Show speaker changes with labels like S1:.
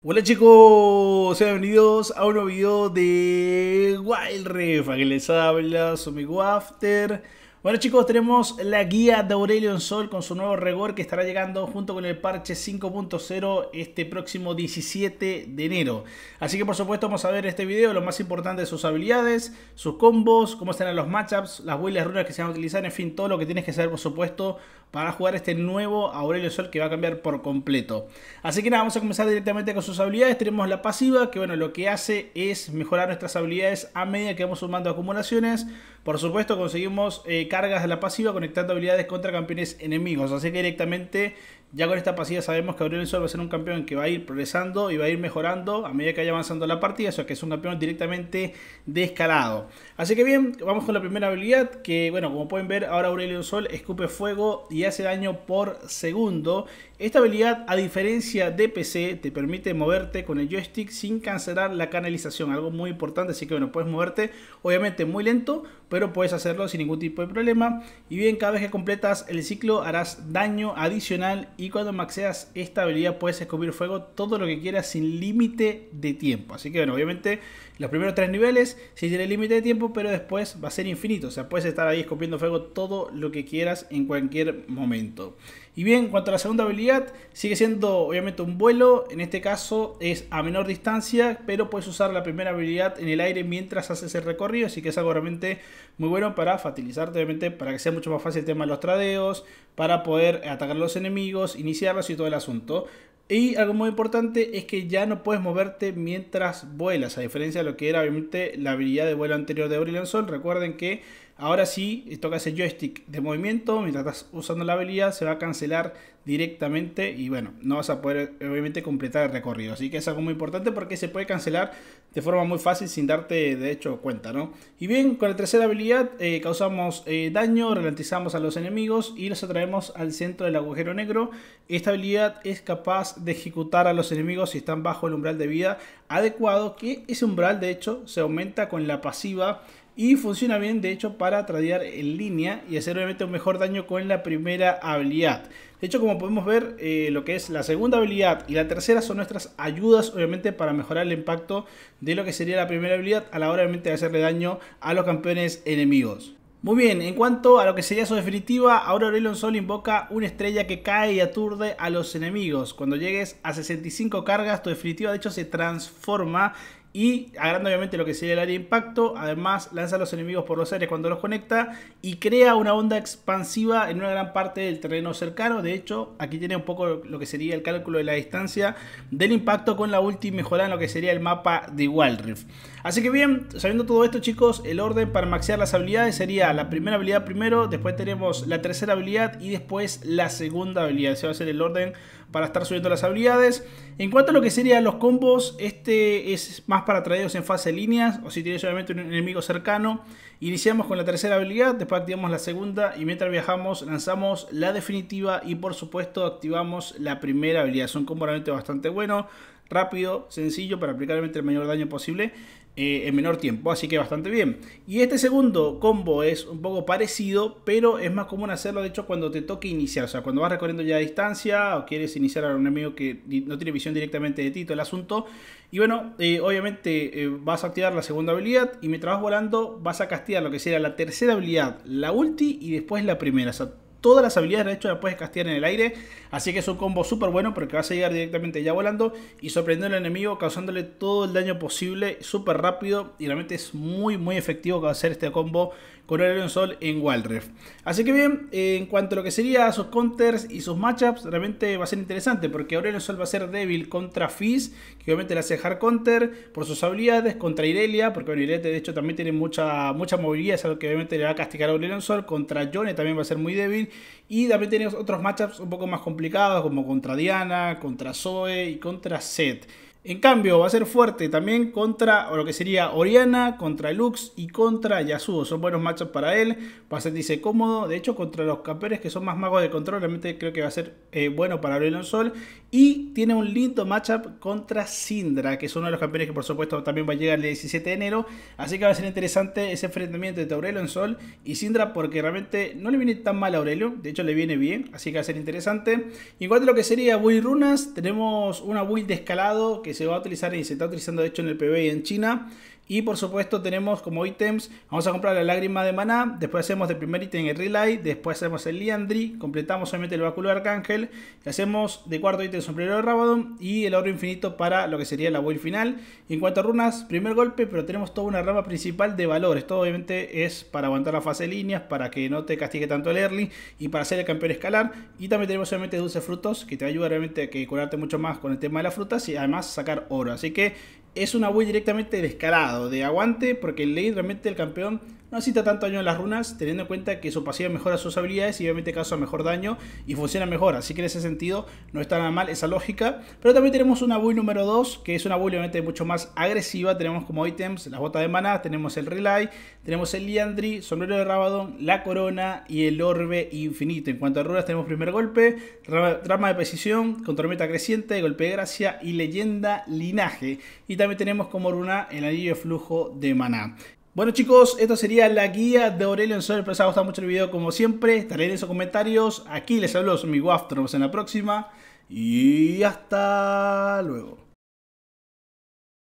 S1: Hola chicos, sean bienvenidos a un nuevo video de Wild Rift, que les habla su amigo After. Bueno chicos, tenemos la guía de Aurelion Sol con su nuevo rigor que estará llegando junto con el parche 5.0 este próximo 17 de enero. Así que por supuesto vamos a ver este video, lo más importante de sus habilidades, sus combos, cómo estarán los matchups, las huellas runas que se van a utilizar, en fin, todo lo que tienes que saber por supuesto para jugar este nuevo Aurelio Sol que va a cambiar por completo. Así que nada, vamos a comenzar directamente con sus habilidades. Tenemos la pasiva, que bueno, lo que hace es mejorar nuestras habilidades a medida que vamos sumando acumulaciones. Por supuesto, conseguimos eh, cargas de la pasiva conectando habilidades contra campeones enemigos. Así que directamente ya con esta pasilla sabemos que Aurelio Sol va a ser un campeón que va a ir progresando y va a ir mejorando a medida que vaya avanzando la partida, o sea que es un campeón directamente descalado. Así que bien, vamos con la primera habilidad que, bueno, como pueden ver, ahora Aurelio Sol escupe fuego y hace daño por segundo. Esta habilidad, a diferencia de PC, te permite moverte con el joystick sin cancelar la canalización, algo muy importante, así que bueno, puedes moverte obviamente muy lento, pero puedes hacerlo sin ningún tipo de problema. Y bien, cada vez que completas el ciclo harás daño adicional y cuando maxeas esta habilidad puedes escupir fuego todo lo que quieras sin límite de tiempo. Así que bueno, obviamente los primeros tres niveles sí tiene límite de tiempo, pero después va a ser infinito. O sea, puedes estar ahí escupiendo fuego todo lo que quieras en cualquier momento. Y bien, en cuanto a la segunda habilidad, sigue siendo obviamente un vuelo. En este caso es a menor distancia, pero puedes usar la primera habilidad en el aire mientras haces el recorrido. Así que es algo realmente muy bueno para facilitarte, obviamente, para que sea mucho más fácil el tema de los tradeos, para poder atacar a los enemigos iniciarlos y todo el asunto. Y algo muy importante es que ya no puedes moverte mientras vuelas, a diferencia de lo que era obviamente la habilidad de vuelo anterior de orion Sol. Recuerden que ahora sí tocas ese joystick de movimiento, mientras estás usando la habilidad se va a cancelar directamente y bueno, no vas a poder obviamente completar el recorrido. Así que es algo muy importante porque se puede cancelar de forma muy fácil sin darte de hecho cuenta, ¿no? Y bien, con la tercera habilidad eh, causamos eh, daño, ralentizamos a los enemigos y los atraemos al centro del agujero negro. Esta habilidad es capaz de ejecutar a los enemigos si están bajo el umbral de vida adecuado, que ese umbral de hecho se aumenta con la pasiva y funciona bien de hecho para tradear en línea y hacer obviamente un mejor daño con la primera habilidad. De hecho, como podemos ver, eh, lo que es la segunda habilidad y la tercera son nuestras ayudas, obviamente, para mejorar el impacto de lo que sería la primera habilidad a la hora, obviamente, de hacerle daño a los campeones enemigos. Muy bien, en cuanto a lo que sería su definitiva, ahora Aurelion Sol invoca una estrella que cae y aturde a los enemigos. Cuando llegues a 65 cargas, tu definitiva de hecho se transforma y agranda obviamente lo que sería el área de impacto. Además, lanza a los enemigos por los aires cuando los conecta y crea una onda expansiva en una gran parte del terreno cercano. De hecho, aquí tiene un poco lo que sería el cálculo de la distancia del impacto con la ulti mejorada en lo que sería el mapa de Wild Así que bien, sabiendo todo esto, chicos, el orden para maxear las habilidades sería la primera habilidad primero, después tenemos la tercera habilidad y después la segunda habilidad. Ese va a ser el orden para estar subiendo las habilidades. En cuanto a lo que serían los combos, este es más para traerlos en fase líneas o si tienes obviamente un enemigo cercano. Iniciamos con la tercera habilidad, después activamos la segunda y mientras viajamos lanzamos la definitiva y por supuesto activamos la primera habilidad. Son combos realmente bastante bueno rápido, sencillo para aplicar el mayor daño posible eh, en menor tiempo, así que bastante bien. Y este segundo combo es un poco parecido, pero es más común hacerlo de hecho cuando te toque iniciar, o sea, cuando vas recorriendo ya a distancia o quieres iniciar a un enemigo que no tiene visión directamente de ti, todo el asunto. Y bueno, eh, obviamente eh, vas a activar la segunda habilidad y mientras vas volando vas a castigar lo que sería la tercera habilidad, la ulti y después la primera, o todas las habilidades, de hecho después puedes castear en el aire, así que es un combo súper bueno porque vas a llegar directamente ya volando y sorprendiendo al enemigo, causándole todo el daño posible, súper rápido y realmente es muy muy efectivo hacer este combo con el Sol en Wildref. Así que bien, en cuanto a lo que sería sus counters y sus matchups, realmente va a ser interesante porque Aurelion Sol va a ser débil contra Fizz, que obviamente le hace hard counter por sus habilidades, contra Irelia, porque bueno, Irelia de hecho también tiene mucha, mucha movilidad, es algo que obviamente le va a castigar a Aurelion Sol, contra Jone también va a ser muy débil, y también tenemos otros matchups un poco más complicados, como contra Diana, contra Zoe y contra Seth. En cambio, va a ser fuerte también contra lo que sería Oriana, contra Lux y contra Yasuo. Son buenos matchups para él. Va a sentirse cómodo. De hecho, contra los campeones que son más magos de control, realmente creo que va a ser eh, bueno para en Sol. Y tiene un lindo matchup contra Sindra, que es uno de los campeones que por supuesto también va a llegar el 17 de enero. Así que va a ser interesante ese enfrentamiento entre Aurelion Sol y Sindra, porque realmente no le viene tan mal a Aurelio. De hecho, le viene bien. Así que va a ser interesante. Y en cuanto a lo que sería will Runas, tenemos una build de escalado que se va a utilizar y se está utilizando de hecho en el PBI en China y por supuesto tenemos como ítems, vamos a comprar la lágrima de maná, después hacemos de primer ítem el relay, después hacemos el liandri, completamos obviamente el báculo de arcángel, y hacemos de cuarto ítem el sombrero de rabadón y el oro infinito para lo que sería la build final. en cuanto a runas, primer golpe, pero tenemos toda una rama principal de valores. Todo obviamente es para aguantar la fase de líneas, para que no te castigue tanto el early y para ser el campeón escalar. Y también tenemos obviamente dulces frutos, que te ayuda realmente a que curarte mucho más con el tema de las frutas y además sacar oro. Así que es una build directamente de escalado, de aguante, porque el lead realmente el campeón no necesita tanto daño en las runas, teniendo en cuenta que su pasiva mejora sus habilidades y obviamente causa mejor daño y funciona mejor. Así que en ese sentido no está nada mal esa lógica. Pero también tenemos una build número 2, que es una build obviamente mucho más agresiva. Tenemos como ítems las botas de maná, tenemos el relay, tenemos el liandri sombrero de rabadón, la corona y el orbe infinito. En cuanto a runas tenemos primer golpe, trama de precisión, contrameta creciente, golpe de gracia y leyenda linaje. Y también tenemos como runa el anillo de flujo de maná. Bueno chicos, esta sería la guía de Aurelio en Sol. Espero les haya gustado mucho el video como siempre. Estaré en esos comentarios. Aquí les hablo, soy mi WAFT. Nos vemos en la próxima. Y hasta luego.